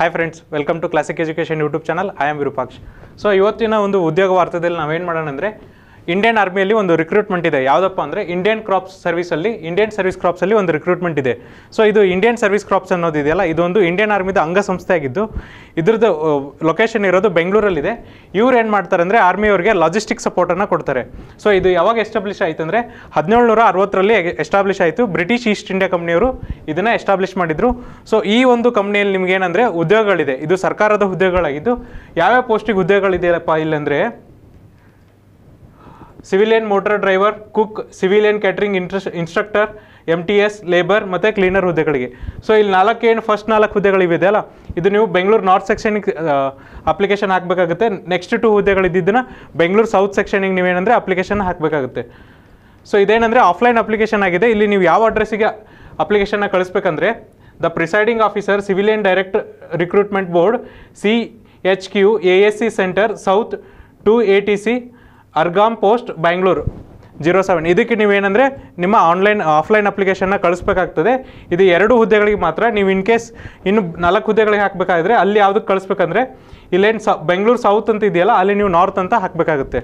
hi friends welcome to classic education YouTube channel I am Virupaksh so ಇವತ್ತಿನ ಒಂದು ಉದ್ಯೋಗ ವಾರ್ತೆಯಲ್ಲಿ ನಾವೇನು ಮಾಡೋಣ ಅಂದರೆ ಇಂಡಿಯನ್ ಆರ್ಮಿಯಲ್ಲಿ ಒಂದು ರಿಕ್ರೂಟ್ಮೆಂಟ್ ಇದೆ ಯಾವುದಪ್ಪ ಅಂದರೆ ಇಂಡಿಯನ್ ಕ್ರಾಪ್ಸ್ ಸರ್ವಿಸಲ್ಲಿ ಇಂಡಿಯನ್ ಸರ್ವಿಸ್ ಕ್ರಾಪ್ಸಲ್ಲಿ ಒಂದು ರಿಕ್ರೂಟ್ಮೆಂಟ್ ಇದೆ ಸೊ ಇದು ಇಂಡಿಯನ್ ಸರ್ವಿಸ್ ಕ್ರಾಪ್ಸ್ ಅನ್ನೋದಿದೆಯಲ್ಲ ಇದೊಂದು ಇಂಡಿಯನ್ ಆರ್ಮಿದ ಅಂಗಸಂಸ್ಥೆ ಆಗಿದ್ದು ಇದ್ರದ್ದು ಲೊಕೇಶನ್ ಇರೋದು ಬೆಂಗಳೂರಲ್ಲಿದೆ ಇವ್ರು ಏನು ಮಾಡ್ತಾರೆ ಅಂದರೆ ಆರ್ಮಿಯವರಿಗೆ ಲಾಜಿಸ್ಟಿಕ್ ಸಪೋರ್ಟನ್ನು ಕೊಡ್ತಾರೆ ಸೊ ಇದು ಯಾವಾಗ ಎಸ್ಟಾಬ್ಲಿಷ್ ಆಯಿತು ಅಂದರೆ ಹದಿನೇಳುನೂರ ಅರವತ್ತರಲ್ಲಿ ಎಸ್ಟಾಬ್ಲಿಷ್ ಆಯಿತು ಬ್ರಿಟಿಷ್ ಈಸ್ಟ್ ಇಂಡಿಯಾ ಕಂಪ್ನಿಯವರು ಇದನ್ನು ಎಸ್ಟಾಬ್ಲಿಷ್ ಮಾಡಿದರು ಸೊ ಈ ಒಂದು ಕಂಪ್ನಿಯಲ್ಲಿ ನಿಮ್ಗೆ ಉದ್ಯೋಗಗಳಿದೆ ಇದು ಸರ್ಕಾರದ ಹುದ್ದೆಗಳಾಗಿದ್ದು ಯಾವ್ಯಾವ ಪೋಸ್ಟಿಗೆ ಹುದ್ದೆಗಳಿದೆಯಪ್ಪ ಇಲ್ಲಂದರೆ civilian motor driver cook civilian catering ಇನ್ಸ್ಟ್ರ instructor M T S labour ಮತ್ತು ಕ್ಲೀನರ್ ಹುದ್ದೆಗಳಿಗೆ ಸೊ ಇಲ್ಲಿ ನಾಲ್ಕು ಏನು ಫಸ್ಟ್ ನಾಲ್ಕು ಹುದ್ದೆಗಳಿವೆ ಅಲ್ಲ ಇದು ನೀವು ಬೆಂಗಳೂರು ನಾರ್ತ್ ಸೆಕ್ಷನಿಗೆ ಅಪ್ಲಿಕೇಶನ್ ಹಾಕಬೇಕಾಗುತ್ತೆ ನೆಕ್ಸ್ಟ್ ಟು ಹುದ್ದೆಗಳಿದ್ದನ್ನು ಬೆಂಗಳೂರು ಸೌತ್ ಸೆಕ್ಷನಿಗೆ ನೀವೇನಂದರೆ ಅಪ್ಲಿಕೇಶನ್ ಹಾಕಬೇಕಾಗುತ್ತೆ ಸೊ ಇದೇನಂದರೆ ಆಫ್ಲೈನ್ ಅಪ್ಲಿಕೇಶನ್ ಆಗಿದೆ ಇಲ್ಲಿ ನೀವು ಯಾವ ಅಡ್ರೆಸ್ಸಿಗೆ ಅಪ್ಲಿಕೇಶನ್ನ ಕಳಿಸ್ಬೇಕಂದ್ರೆ the presiding officer civilian direct recruitment board C H Q A S C centre south to A T C ಅರ್ಗಾಮ್ ಪೋಸ್ಟ್ ಬ್ಯಾಂಗ್ಳೂರು ಜೀರೋ ಸೆವೆನ್ ಇದಕ್ಕೆ ನೀವೇನಂದರೆ ನಿಮ್ಮ ಆನ್ಲೈನ್ ಆಫ್ಲೈನ್ ಅಪ್ಲಿಕೇಶನ್ನ ಕಳಿಸ್ಬೇಕಾಗ್ತದೆ ಇದು ಎರಡು ಹುದ್ದೆಗಳಿಗೆ ಮಾತ್ರ ನೀವು ಇನ್ ಕೇಸ್ ಇನ್ನು ನಾಲ್ಕು ಹುದ್ದೆಗಳಿಗೆ ಹಾಕಬೇಕಾದ್ರೆ ಅಲ್ಲಿ ಯಾವುದಕ್ಕೆ ಕಳಿಸ್ಬೇಕಂದ್ರೆ ಇಲ್ಲೇನು ಸ ಬೆಂಗಳೂರು ಸೌತ್ ಅಂತ ಇದೆಯಲ್ಲ ಅಲ್ಲಿ ನೀವು ನಾರ್ತ್ ಅಂತ ಹಾಕಬೇಕಾಗುತ್ತೆ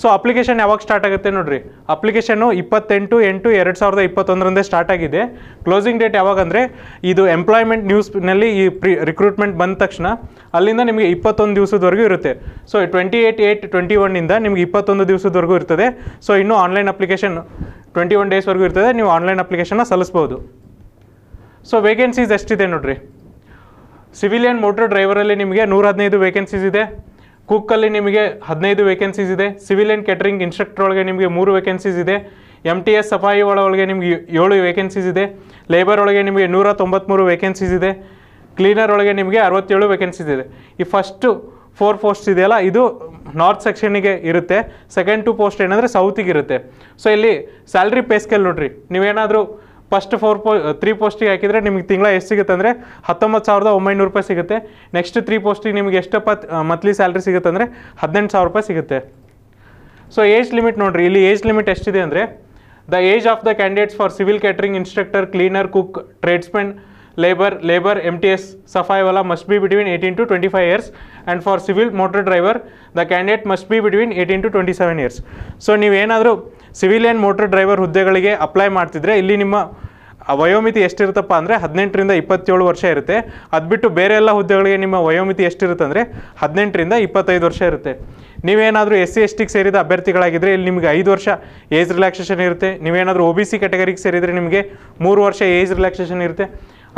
ಸೊ ಅಪ್ಲಿಕೇಶನ್ ಯಾವಾಗ ಸ್ಟಾರ್ಟ್ ಆಗುತ್ತೆ ನೋಡಿರಿ ಅಪ್ಲಿಕೇಶನು ಇಪ್ಪತ್ತೆಂಟು ಎಂಟು ಎರಡು ಸಾವಿರದ ಇಪ್ಪತ್ತೊಂದರಂದೇ ಸ್ಟಾರ್ಟ್ ಆಗಿದೆ ಕ್ಲೋಸಿಂಗ್ ಡೇಟ್ ಯಾವಾಗ ಅಂದರೆ ಇದು ಎಂಪ್ಲಾಯ್ಮೆಂಟ್ ನ್ಯೂಸ್ನಲ್ಲಿ ಈ ಪ್ರಿ ರಿಕ್ರೂಟ್ಮೆಂಟ್ ಬಂದ ತಕ್ಷಣ ಅಲ್ಲಿಂದ ನಿಮಗೆ ಇಪ್ಪತ್ತೊಂದು ದಿವಸದವರೆಗೂ ಇರುತ್ತೆ so twenty eight eight twenty ಒನ್ನಿಂದ ನಿಮಗೆ ಇಪ್ಪತ್ತೊಂದು ದಿವಸದವರೆಗೂ ಇರ್ತದೆ ಸೊ ಇನ್ನೂ ಆನ್ಲೈನ್ ಅಪ್ಲಿಕೇಶನ್ ಟ್ವೆಂಟಿ ಒನ್ ಡೇಸ್ವರೆಗೂ ಇರ್ತದೆ ನೀವು ಆನ್ಲೈನ್ ಅಪ್ಲಿಕೇಶನ್ನ ಸಲ್ಲಿಸ್ಬೋದು ಸೊ ವೇಕೆನ್ಸೀಸ್ ಎಷ್ಟಿದೆ ನೋಡಿರಿ ಸಿವಿಲಿಯನ್ ಮೋಟರ್ ಡ್ರೈವರಲ್ಲಿ ನಿಮಗೆ ನೂರ ಹದಿನೈದು ವೇಕೆನ್ಸೀಸ್ ಇದೆ ಕುಕ್ಕಲ್ಲಿ ನಿಮಗೆ ಹದಿನೈದು ವೇಕೆನ್ಸೀಸ್ ಇದೆ ಸಿವಿಲ್ ಆ್ಯಂಡ್ ಕೆಟ್ರಿಂಗ್ ಇನ್ಸ್ಟ್ರಕ್ಟರ್ ಒಳಗೆ ನಿಮಗೆ ಮೂರು ವೇಕೆನ್ಸೀಸ್ ಇದೆ ಎಮ್ ಟಿ ಎಸ್ ಸಫಾಯಿ ಒಳಗೆ ನಿಮಗೆ ಏಳು ವೇಕೆನ್ಸೀಸ್ ಇದೆ ಲೇಬರ್ ಒಳಗೆ ನಿಮಗೆ ನೂರ ತೊಂಬತ್ತ್ಮೂರು ವೇಕೆನ್ಸೀಸ್ ಇದೆ ಕ್ಲೀನರ್ ಒಳಗೆ ನಿಮಗೆ ಅರವತ್ತೇಳು ವೇಕೆನ್ಸೀಸ್ ಇದೆ ಈ ಫಸ್ಟು ಫೋರ್ ಪೋಸ್ಟ್ ಇದೆಯಲ್ಲ ಇದು ನಾರ್ತ್ ಸೆಕ್ಷನಿಗೆ ಇರುತ್ತೆ ಸೆಕೆಂಡ್ ಟು ಪೋಸ್ಟ್ ಏನಂದರೆ ಸೌತಿಗೆ ಇರುತ್ತೆ ಸೊ ಇಲ್ಲಿ ಸ್ಯಾಲ್ರಿ ಪೇ ಸ್ಕೇಲ್ ನೋಡ್ರಿ ನೀವೇನಾದರೂ ಫಸ್ಟ್ ಫೋರ್ ಪೋ ತ್ರೀ ಪೋಸ್ಟಿಗೆ ಹಾಕಿದರೆ ನಿಮಗೆ ತಿಂಗಳ ಎಷ್ಟು ಸಿಗುತ್ತೆ ಅಂದರೆ ಹತ್ತೊಂಬತ್ತು ಸಾವಿರದ ಒಂಬೈನೂರು ರೂಪಾಯಿ ಸಿಗುತ್ತೆ ನೆಕ್ಸ್ಟ್ ತ್ರೀ ಪೋಸ್ಟಿಗೆ ನಿಮಗೆ ಎಷ್ಟಪ್ಪ ಮಂತ್ಲಿ ಸ್ಯಾಲ್ರಿ ಸಿಗುತ್ತೆ ಅಂದರೆ ಹದಿನೆಂಟು ಸಾವಿರ ರೂಪಾಯಿ ಸಿಗುತ್ತೆ ಸೊ ಏಜ್ ಲಿಮಿಟ್ ನೋಡಿರಿ ಇಲ್ಲಿ ಏಜ್ ಲಿಮಿಟ್ ಎಷ್ಟಿದೆ ಅಂದರೆ the age of the candidates for civil catering instructor cleaner cook tradesmen labour labour M T S ಸಫಾಯವಲ must be between eighteen to twenty five years and for civil motor driver the candidate must be between eighteen to twenty seven years so ನೀವೇನಾದರೂ civilian motor driver ಹುದ್ದೆಗಳಿಗೆ apply ಮಾಡ್ತಿದ್ರೆ ಇಲ್ಲಿ ನಿಮ್ಮ ವಯೋಮಿತಿ ಎಷ್ಟಿರುತ್ತಪ್ಪ ಅಂದರೆ ಹದಿನೆಂಟರಿಂದ ಇಪ್ಪತ್ತೇಳು ವರ್ಷ ಇರುತ್ತೆ ಅದು ಬಿಟ್ಟು ಬೇರೆ ಎಲ್ಲ ಹುದ್ದೆಗಳಿಗೆ ನಿಮ್ಮ ವಯೋಮಿತಿ ಎಷ್ಟಿರುತ್ತೆ ಅಂದರೆ ಹದಿನೆಂಟರಿಂದ ಇಪ್ಪತ್ತೈದು ವರ್ಷ ಇರುತ್ತೆ ನೀವೇನಾದರೂ ಎಸ್ ಸಿ ಎಸ್ ಟಿಗೆ ಸೇರಿದ ಅಭ್ಯರ್ಥಿಗಳಾಗಿದ್ದರೆ ಇಲ್ಲಿ ನಿಮಗೆ ಐದು ವರ್ಷ ಏಜ್ ರಿಲ್ಯಾಕ್ಸೇಷನ್ ಇರುತ್ತೆ ನೀವೇನಾದರೂ ಒ ಬಿ ಸಿ ಕ್ಯಾಟಗರಿಗೆ ಸೇರಿದರೆ ನಿಮಗೆ ಮೂರು ವರ್ಷ ಏಜ್ ರಿಲ್ಯಾಕ್ಸೇಷನ್ ಇರುತ್ತೆ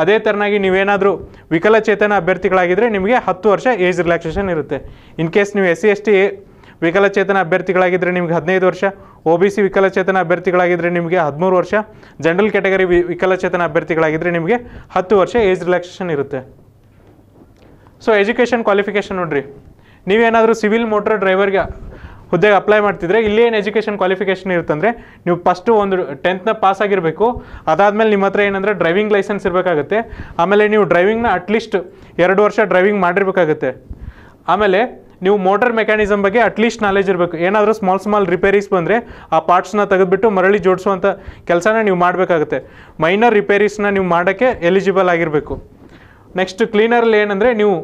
ಅದೇ ಥರನಾಗಿ ನೀವೇನಾದರೂ ವಿಕಲಚೇತನ ಅಭ್ಯರ್ಥಿಗಳಾಗಿದ್ದರೆ ನಿಮಗೆ ಹತ್ತು ವರ್ಷ ಏಜ್ ರಿಲ್ಯಾಕ್ಸೇಷನ್ ಇರುತ್ತೆ ಇನ್ ಕೇಸ್ ನೀವು ಎಸ್ ಸಿ ಎಸ್ ಟಿ ವಿಕಲಚೇತನ ಅಭ್ಯರ್ಥಿಗಳಾಗಿದ್ದರೆ ನಿಮಗೆ ಹದಿನೈದು ವರ್ಷ ಒ ಬಿ ಸಿ ವಿಕಲಚೇತನ ಅಭ್ಯರ್ಥಿಗಳಾಗಿದ್ದರೆ ನಿಮಗೆ ಹದಿಮೂರು ವರ್ಷ ಜನರಲ್ ಕ್ಯಾಟಗರಿ ವಿ ವಿಕಲಚೇತನ ಅಭ್ಯರ್ಥಿಗಳಾಗಿದ್ದರೆ ನಿಮಗೆ ಹತ್ತು ವರ್ಷ ಏಜ್ ರಿಲ್ಯಾಕ್ಸೇಷನ್ ಇರುತ್ತೆ ಸೊ ಎಜುಕೇಷನ್ ಕ್ವಾಲಿಫಿಕೇಷನ್ ನೋಡಿರಿ ನೀವೇನಾದರೂ ಸಿವಿಲ್ ಮೋಟರ್ ಡ್ರೈವರ್ಗೆ ಹುದ್ದೆಗೆ ಅಪ್ಲೈ ಮಾಡ್ತಿದ್ರೆ ಇಲ್ಲಿ ಏನು ಎಜುಕೇಷನ್ ಕ್ವಾಲಿಫಿಕೇಷನ್ ಇರುತ್ತಂದರೆ ನೀವು ಫಸ್ಟು ಒಂದು ಟೆಂತ್ನ ಪಾಸ್ ಆಗಿರಬೇಕು ಅದಾದಮೇಲೆ ನಿಮ್ಮ ಹತ್ರ ಏನಂದರೆ ಡ್ರೈವಿಂಗ್ ಲೈಸೆನ್ಸ್ ಇರಬೇಕಾಗುತ್ತೆ ಆಮೇಲೆ ನೀವು ಡ್ರೈವಿಂಗ್ನ ಅಟ್ಲೀಸ್ಟ್ ಎರಡು ವರ್ಷ ಡ್ರೈವಿಂಗ್ ಮಾಡಿರಬೇಕಾಗುತ್ತೆ ಆಮೇಲೆ ನೀವು ಮೋಟರ್ ಮೆಕ್ಯಾನಿಸಮ್ ಬಗ್ಗೆ ಅಟ್ಲೀಸ್ಟ್ ನಾಲೆಜ್ ಇರಬೇಕು ಏನಾದರೂ ಸ್ಮಾಲ್ ಸ್ಮಾಲ್ ರಿಪೇರೀಸ್ ಬಂದರೆ ಆ ಪಾರ್ಟ್ಸ್ನ ತೆಗೆದುಬಿಟ್ಟು ಮರಳಿ ಜೋಡಿಸುವಂಥ ಕೆಲಸನ ನೀವು ಮಾಡಬೇಕಾಗುತ್ತೆ ಮೈನರ್ ರಿಪೇರೀಸ್ನ ನೀವು ಮಾಡೋಕ್ಕೆ ಎಲಿಜಿಬಲ್ ಆಗಿರಬೇಕು ನೆಕ್ಸ್ಟ್ ಕ್ಲೀನರಲ್ಲಿ ಏನಂದರೆ ನೀವು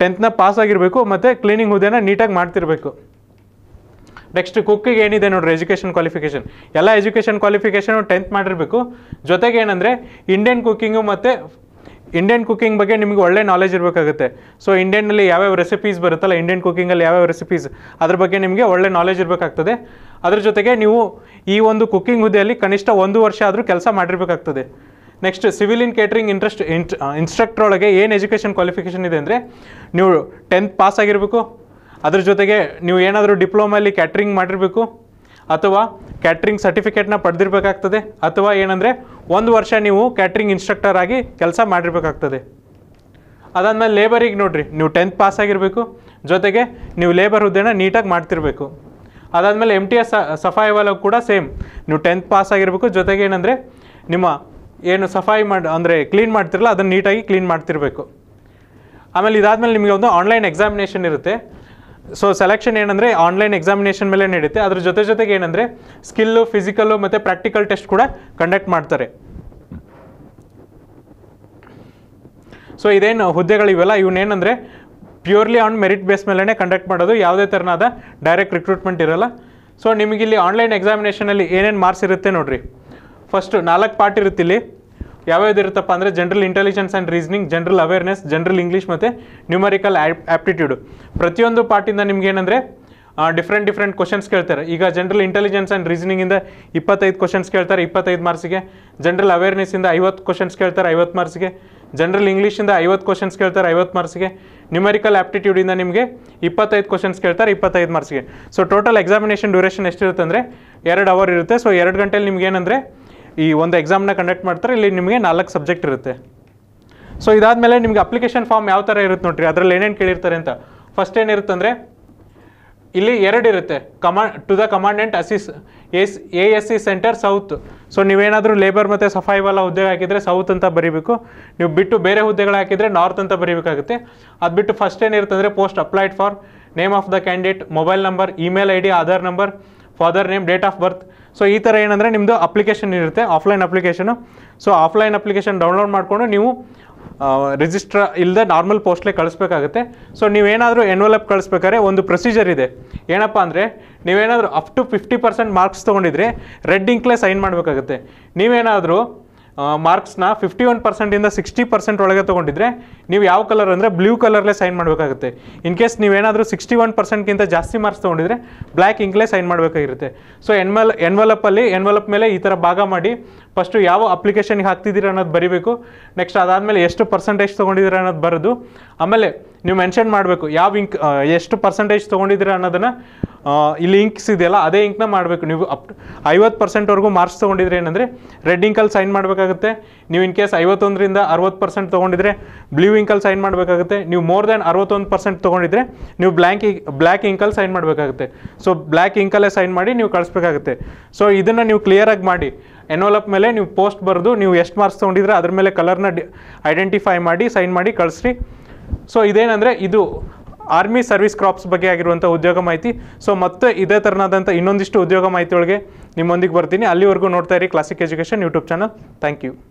ಟೆಂತ್ನ ಪಾಸ್ ಆಗಿರಬೇಕು ಮತ್ತು ಕ್ಲೀನಿಂಗ್ ಹುದ್ದೆನ ನೀಟಾಗಿ ಮಾಡ್ತಿರಬೇಕು ನೆಕ್ಸ್ಟ್ ಕುಕ್ಕಿಗೆ ಏನಿದೆ ನೋಡ್ರಿ ಎಜುಕೇಷನ್ ಕ್ವಾಲಿಫಿಕೇಷನ್ ಎಲ್ಲ ಎಜುಕೇಷನ್ ಕ್ವಾಲಿಫಿಕೇಷನು ಟೆಂತ್ ಮಾಡಿರಬೇಕು ಜೊತೆಗೆ ಏನಂದರೆ ಇಂಡಿಯನ್ ಕುಕ್ಕಿಂಗು ಮತ್ತು ಇಂಡಿಯನ್ ಕುಕ್ಕಿಂಗ್ ಬಗ್ಗೆ ನಿಮಗೆ ಒಳ್ಳೆ ನಾಲೆಜ್ ಇರಬೇಕಾಗುತ್ತೆ ಸೊ ಇಂಡಿಯನ್ನಲ್ಲಿ ಯಾವ್ಯಾವ ರೆಸಿಪೀಸ್ ಬರುತ್ತಲ್ಲ ಇಂಡಿಯನ್ ಕುಕ್ಕಿಂಗಲ್ಲಿ ಯಾವ್ಯಾವ ರೆಸಿಪೀಸ್ ಅದ್ರ ಬಗ್ಗೆ ನಿಮಗೆ ಒಳ್ಳೆ ನಾಲೆಜ್ ಇರಬೇಕಾಗ್ತದೆ ಅದ್ರ ಜೊತೆಗೆ ನೀವು ಈ ಒಂದು ಕುಕ್ಕಿಂಗ್ ಹುದ್ದೆಯಲ್ಲಿ ಕನಿಷ್ಠ ಒಂದು ವರ್ಷ ಆದರೂ ಕೆಲಸ ಮಾಡಿರಬೇಕಾಗ್ತದೆ next civil in catering interest ಇಂಟ್ ಇನ್ಸ್ಟ್ರಕ್ಟರ್ ಒಳಗೆ ಏನು ಎಜುಕೇಷನ್ ಕ್ವಾಲಿಫಿಕೇಷನ್ ಇದೆ ಅಂದರೆ ನೀವು ಟೆಂತ್ ಪಾಸ್ ಆಗಿರಬೇಕು ಅದ್ರ ಜೊತೆಗೆ ನೀವು ಏನಾದರೂ ಡಿಪ್ಲೊಮಲ್ಲಿ ಕ್ಯಾಟ್ರಿಂಗ್ ಮಾಡಿರಬೇಕು ಅಥವಾ ಕ್ಯಾಟ್ರಿಂಗ್ ಸರ್ಟಿಫಿಕೇಟ್ನ ಪಡೆದಿರಬೇಕಾಗ್ತದೆ ಅಥವಾ ಏನಂದರೆ ಒಂದು ವರ್ಷ ನೀವು ಕ್ಯಾಟ್ರಿಂಗ್ ಇನ್ಸ್ಟ್ರಕ್ಟರ್ ಆಗಿ ಕೆಲಸ ಮಾಡಿರಬೇಕಾಗ್ತದೆ ಅದಾದಮೇಲೆ ಲೇಬರಿಗೆ ನೋಡಿರಿ ನೀವು ಟೆಂತ್ ಪಾಸ್ ಆಗಿರಬೇಕು ಜೊತೆಗೆ ನೀವು ಲೇಬರ್ ಹುದ್ದೆನ ನೀಟಾಗಿ ಮಾಡ್ತಿರಬೇಕು ಅದಾದಮೇಲೆ ಎಮ್ ಟಿ ಎಸ್ ವಾಲಾಗ ಕೂಡ ಸೇಮ್ ನೀವು ಟೆಂತ್ ಪಾಸ್ ಆಗಿರಬೇಕು ಜೊತೆಗೆ ಏನಂದರೆ ನಿಮ್ಮ ಏನು ಸಫಾಯಿ ಮಾಡಿ ಅಂದರೆ ಕ್ಲೀನ್ ಮಾಡ್ತಿರಲ್ಲ ಅದನ್ನು ನೀಟಾಗಿ ಕ್ಲೀನ್ ಮಾಡ್ತಿರಬೇಕು ಆಮೇಲೆ ಇದಾದಮೇಲೆ ನಿಮಗೆ ಒಂದು ಆನ್ಲೈನ್ ಎಕ್ಸಾಮಿನೇಷನ್ ಇರುತ್ತೆ ಸೊ ಸೆಲೆಕ್ಷನ್ ಏನಂದರೆ ಆನ್ಲೈನ್ ಎಕ್ಸಾಮಿನೇಷನ್ ಮೇಲೆ ನಡೆಯುತ್ತೆ ಅದ್ರ ಜೊತೆ ಜೊತೆಗೆ ಏನಂದರೆ ಸ್ಕಿಲ್ಲು ಫಿಸಿಕಲ್ಲು ಮತ್ತು ಪ್ರಾಕ್ಟಿಕಲ್ ಟೆಸ್ಟ್ ಕೂಡ ಕಂಡಕ್ಟ್ ಮಾಡ್ತಾರೆ ಸೊ ಇದೇನು ಹುದ್ದೆಗಳಿವೆಲ್ಲ ಇವನೇನೆಂದರೆ ಪ್ಯೂರ್ಲಿ ಆನ್ ಮೆರಿಟ್ ಬೇಸ್ ಮೇಲೇ ಕಂಡಕ್ಟ್ ಮಾಡೋದು ಯಾವುದೇ ಥರನಾದ ಡೈರೆಕ್ಟ್ ರಿಕ್ರೂಟ್ಮೆಂಟ್ ಇರಲ್ಲ ಸೊ ನಿಮಗಿಲ್ಲಿ ಆನ್ಲೈನ್ ಎಕ್ಸಾಮಿನೇಷನಲ್ಲಿ ಏನೇನು ಮಾರ್ಕ್ಸ್ ಇರುತ್ತೆ ನೋಡಿರಿ ಫಸ್ಟು ನಾಲ್ಕು ಪಾರ್ಟ್ ಇರುತ್ತಿಲ್ಲಿ ಯಾವ್ಯಾವ್ದು ಇರುತ್ತಪ್ಪ ಅಂದರೆ general intelligence and reasoning general awareness general English ಮತ್ತು ನ್ಯೂಮರಿಕಲ್ ಆ್ಯಪ್ಟಿಟ್ಯೂಡ್ ಪ್ರತಿಯೊಂದು ಪಾರ್ಟಿಂದ ನಿಮ್ಗೆ ಡಿಫ್ರೆಂಟ್ ಡಿಫ್ರೆಂಟ್ ಕ್ವಶನ್ಸ್ ಕೇಳ್ತಾರೆ ಈಗ ಜನರಲ್ ಇಂಟೆಲಿಜೆನ್ಸ್ ಆ್ಯಂಡ್ ರೀಸನಿಂಗಿಂದ ಇಪ್ಪತ್ತೈದು ಕ್ವಶನ್ಸ್ ಕೇಳ್ತಾರೆ ಇಪ್ಪತ್ತೈದು ಮಾರ್ಕ್ಸಿಗೆ ಜನರಲ್ ಅವೇರ್ನೆಸ್ಸಿಂದ ಐವತ್ತು ಕ್ವಶನ್ಸ್ ಕೇಳ್ತಾರೆ ಐವತ್ತು ಮಾರ್ಕ್ಸ್ಗೆ ಜನರಲ್ ಇಂಗ್ಲೀಷಿಂದ ಐವತ್ತು ಕ್ವಶನ್ಸ್ ಕೇಳ್ತಾರೆ ಐವತ್ತು ಮಾರ್ಕ್ಸ್ಗೆ ನ್ಯೂಮರಿಕಲ್ ಆ್ಯಪ್ಟಿಟ್ಯೂಡಿಂದ ನಿಮಗೆ ಇಪ್ಪತ್ತೈದು ಕ್ವಶನ್ಸ್ ಕೇಳ್ತಾರೆ ಇಪ್ಪತ್ತೈದು ಮಾರ್ಕ್ಸ್ಗೆ ಸೊ ಟೋಟಲ್ ಎಕ್ಸಾಮಿನೇಷನ್ ಡ್ಯೂರೇಷನ್ ಎಷ್ಟಿರುತ್ತೆ ಅಂದರೆ ಎರಡು ಅವರ್ ಇರುತ್ತೆ ಸೊ ಎರಡು ಗಂಟೆಯಲ್ಲಿ ನಿಮ್ಗೆ ಏನಂದರೆ ಈ ಒಂದು ಎಕ್ಸಾಮ್ನ ಕಂಡಕ್ಟ್ ಮಾಡ್ತಾರೆ ಇಲ್ಲಿ ನಿಮಗೆ ನಾಲ್ಕು ಸಬ್ಜೆಕ್ಟ್ ಇರುತ್ತೆ ಸೊ ಇದಾದಮೇಲೆ ನಿಮಗೆ ಅಪ್ಲಿಕೇಶನ್ ಫಾರ್ಮ್ ಯಾವ ಥರ ಇರುತ್ತೆ ನೋಡ್ರಿ ಅದರಲ್ಲಿ ಏನೇನು ಕೇಳಿರ್ತಾರೆ ಅಂತ ಫಸ್ಟ್ ಏನಿರುತ್ತಂದರೆ ಇಲ್ಲಿ ಎರಡು ಇರುತ್ತೆ ಕಮಾಂಡ್ ಟು ದ ಕಮಾಂಡೆಂಟ್ ಅಸಿಸ್ S A S C centre south so ನೀವೇನಾದರೂ ಲೇಬರ್ ಮತ್ತು ಸಫಾಯಿ ವಾಲ ಹುದ್ದೆ ಹಾಕಿದರೆ ಸೌತ್ ಅಂತ ಬರೀಬೇಕು ನೀವು ಬಿಟ್ಟು ಬೇರೆ ಹುದ್ದೆಗಳು ಹಾಕಿದರೆ ನಾರ್ತ್ ಅಂತ ಬರೀಬೇಕಾಗುತ್ತೆ ಅದು ಬಿಟ್ಟು ಫಸ್ಟ್ ಏನಿರುತ್ತಂದರೆ post applied for name of the candidate mobile number email I D Aadhaar number father name date of birth so ಈ ಥರ ಏನಂದರೆ ನಿಮ್ಮದು ಅಪ್ಲಿಕೇಶನ್ ಇರುತ್ತೆ offline application so offline application download ಮಾಡಿಕೊಂಡು ನೀವು ರಿಜಿಸ್ಟ್ರ ಇಲ್ಲದೆ ನಾರ್ಮಲ್ ಪೋಸ್ಟ್ಲೇ ಕಳಿಸ್ಬೇಕಾಗುತ್ತೆ ಸೊ ನೀವೇನಾದರೂ ಎನ್ವಲಪ್ ಕಳಿಸ್ಬೇಕಾದ್ರೆ ಒಂದು ಪ್ರೊಸೀಜರ್ ಇದೆ ಏನಪ್ಪ ಅಂದರೆ ನೀವೇನಾದರೂ up to fifty percent marks ತೊಗೊಂಡಿದ್ರೆ ರೆಡ್ ಇಂಕ್ಲೇ ಸೈನ್ ಮಾಡಬೇಕಾಗುತ್ತೆ ನೀವೇನಾದರೂ ಮಾರ್ಕ್ಸ್ನ ಫಿಫ್ಟಿ ಒನ್ ಪರ್ಸೆಂಟಿಂದ ಸಿಕ್ಸ್ಟಿ ಪರ್ಸೆಂಟ್ ಒಳಗೆ ತೊಗೊಂಡಿದ್ರೆ ನೀವು ಯಾವ ಕಲರ್ ಅಂದರೆ ಬ್ಲೂ ಕಲರ್ಲೇ ಸೈನ್ ಮಾಡಬೇಕಾಗುತ್ತೆ ಇನ್ ಕೇಸ್ ನೀವೇನಾದರೂ ಸಿಕ್ಸ್ಟಿ ಒನ್ ಪರ್ಸೆಂಟ್ಗಿಂತ ಜಾಸ್ತಿ ಮಾರ್ಕ್ಸ್ ತೊಗೊಂಡಿದ್ರೆ ಬ್ಲ್ಯಾಕ್ ಇಂಕ್ಲೇ ಸೈನ್ ಮಾಡಬೇಕಾಗಿರುತ್ತೆ ಸೊ ಎನ್ವೆಲ್ ಎನ್ವೆಲಪಲ್ಲಿ ಎನ್ವೆಲಪ್ ಮೇಲೆ ಈ ಥರ ಭಾಗ ಮಾಡಿ ಫಸ್ಟು ಯಾವ ಅಪ್ಲಿಕೇಶನ್ಗೆ ಹಾಕ್ತಿದ್ದೀರ ಅನ್ನೋದು ಬರೀಬೇಕು ನೆಕ್ಸ್ಟ್ ಅದಾದಮೇಲೆ ಎಷ್ಟು ಪರ್ಸೆಂಟೇಜ್ ತೊಗೊಂಡಿದ್ದೀರ ಅನ್ನೋದು ಬರೋದು ಆಮೇಲೆ ನೀವು ಮೆನ್ಷನ್ ಮಾಡಬೇಕು ಯಾವ ಇಂಕ್ ಎಷ್ಟು ಪರ್ಸೆಂಟೇಜ್ ತೊಗೊಂಡಿದ್ದೀರಾ ಅನ್ನೋದನ್ನು ಇಲ್ಲಿ ಇಂಕ್ಸ್ ಇದೆಯಲ್ಲ ಅದೇ ಇಂಕ್ನ ಮಾಡಬೇಕು ನೀವು ಅಪ್ ಐವತ್ತು ಪರ್ಸೆಂಟ್ವರೆಗೂ ಮಾರ್ಕ್ಸ್ ತೊಗೊಂಡಿದ್ರೆ ಏನಂದರೆ ರೆಡ್ ಇಂಕಲ್ಲಿ ಸೈನ್ ಮಾಡಬೇಕಾಗುತ್ತೆ ನೀವು ಇನ್ ಕೇಸ್ ಐವತ್ತೊಂದರಿಂದ ಅರವತ್ತು ಪರ್ಸೆಂಟ್ ತೊಗೊಂಡಿದ್ರೆ ಬ್ಲೂ ಇಂಕಲ್ಲಿ ಸೈನ್ ಮಾಡಬೇಕಾಗುತ್ತೆ ನೀವು ಮೋರ್ ದ್ಯಾನ್ ಅರವತ್ತೊಂದು ಪರ್ಸೆಂಟ್ ತೊಗೊಂಡಿದ್ರೆ ನೀವು ಬ್ಲ್ಯಾಂಕ್ ಬ್ಲ್ಯಾಕ್ ಇಂಕಲ್ಲಿ ಸೈನ್ ಮಾಡಬೇಕಾಗುತ್ತೆ ಸೊ ಬ್ಲ್ಯಾಕ್ ಇಂಕಲ್ಲೇ ಸೈನ್ ಮಾಡಿ ನೀವು ಕಳಿಸ್ಬೇಕಾಗುತ್ತೆ ಸೊ ಇದನ್ನು ನೀವು ಕ್ಲಿಯರಾಗಿ ಮಾಡಿ ಎನ್ವಲಪ್ ಮೇಲೆ ನೀವು ಪೋಸ್ಟ್ ಬರೆದು ನೀವು ಎಷ್ಟು ಮಾರ್ಕ್ಸ್ ತೊಗೊಂಡಿದ್ರೆ ಅದ್ರ ಮೇಲೆ ಕಲರ್ನ ಡಿ ಐಡೆಂಟಿಫೈ ಮಾಡಿ ಸೈನ್ ಮಾಡಿ ಕಳಿಸ್ರಿ ಸೊ ಇದೇನಂದ್ರೆ ಇದು ಆರ್ಮಿ ಸರ್ವಿಸ್ ಕ್ರಾಪ್ಸ್ ಬಗ್ಗೆ ಆಗಿರುವಂಥ ಉದ್ಯೋಗ ಮಾಹಿತಿ ಸೊ ಮತ್ತೆ ಇದೇ ಥರನಾದಂಥ ಇನ್ನೊಂದಿಷ್ಟು ಉದ್ಯೋಗ ಮಾಹಿತಿ ಒಳಗೆ ನಿಮ್ಮೊಂದಿಗೆ ಬರ್ತೀನಿ ಅಲ್ಲಿವರೆಗೂ ನೋಡ್ತಾ ಇರಿ classic education YouTube channel thank you